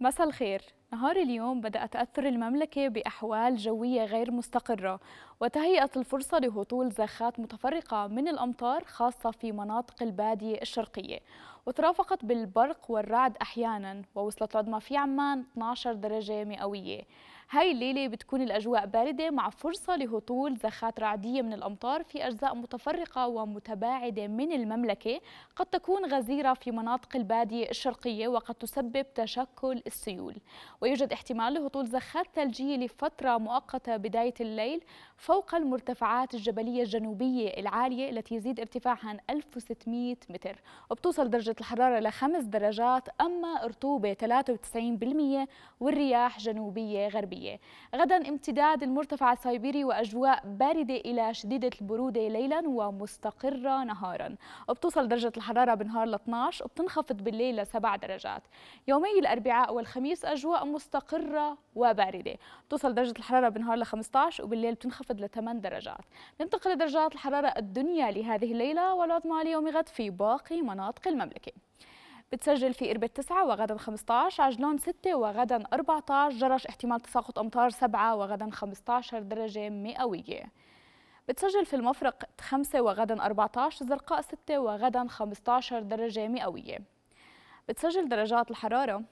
مساء الخير نهار اليوم بدأت تأثر المملكة بأحوال جوية غير مستقرة وتهيئت الفرصة لهطول زخات متفرقة من الأمطار خاصة في مناطق البادية الشرقية وترافقت بالبرق والرعد أحيانا ووصلت العظمى في عمان 12 درجة مئوية هاي الليلة بتكون الأجواء باردة مع فرصة لهطول زخات رعدية من الأمطار في أجزاء متفرقة ومتباعدة من المملكة قد تكون غزيرة في مناطق البادية الشرقية وقد تسبب تشكل السيول ويوجد احتمال لهطول زخات ثلجية لفترة مؤقتة بداية الليل فوق المرتفعات الجبلية الجنوبية العالية التي يزيد ارتفاعها عن 1600 متر وبتوصل درجة الحرارة لخمس درجات أما رطوبة 93% والرياح جنوبية غربية غدا امتداد المرتفع السيبيري وأجواء باردة إلى شديدة البرودة ليلا ومستقرة نهارا وبتوصل درجة الحرارة بنهار ل 12 وبتنخفض بالليل ل 7 درجات يومي الأربعاء والخميس أجواء مستقرة وباردة توصل درجة الحرارة بالنهار ل 15 وبالليل بتنخفض ل 8 درجات ننتقل لدرجات الحرارة الدنيا لهذه الليلة والعظمى ليوم غد في باقي مناطق المملكة بتسجل في إربد 9 وغدا 15 عجلون 6 وغدا 14 جرش احتمال تساقط أمطار 7 وغدا 15 درجة مئوية بتسجل في المفرق 5 وغدا 14 الزرقاء 6 وغدا 15 درجة مئوية بتسجل درجات الحرارة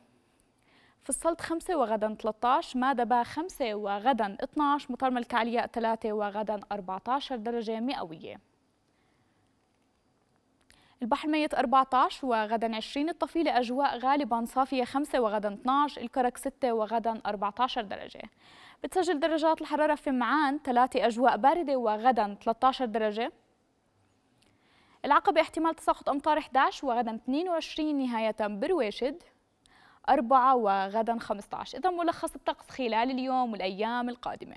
فصلت 5 وغدا 13 مادبا 5 وغدا 12 مطار ملك علياء 3 وغدا 14 درجة مئوية البحر ميت 14 وغدا 20 الطفيلة أجواء غالبا صافية 5 وغدا 12 الكرك 6 وغدا 14 درجة بتسجل درجات الحرارة في معان 3 أجواء باردة وغدا 13 درجة العقبة احتمال تساقط أمطار 11 وغدا 22 نهاية برواشد 4 وغدا 15 إذا ملخص الطقس خلال اليوم والأيام القادمة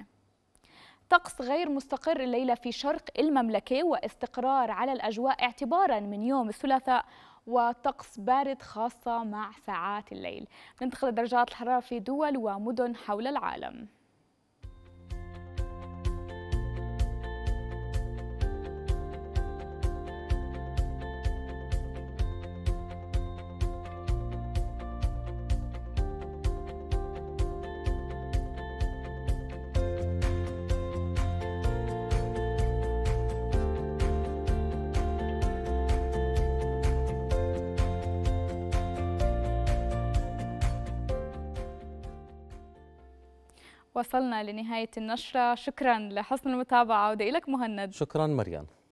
طقس غير مستقر الليلة في شرق المملكة واستقرار على الأجواء اعتبارا من يوم الثلاثاء وطقس بارد خاصة مع ساعات الليل ننتقل درجات الحرارة في دول ومدن حول العالم وصلنا لنهاية النشرة شكرا لحسن المتابعة ودي لك مهند شكرا مريم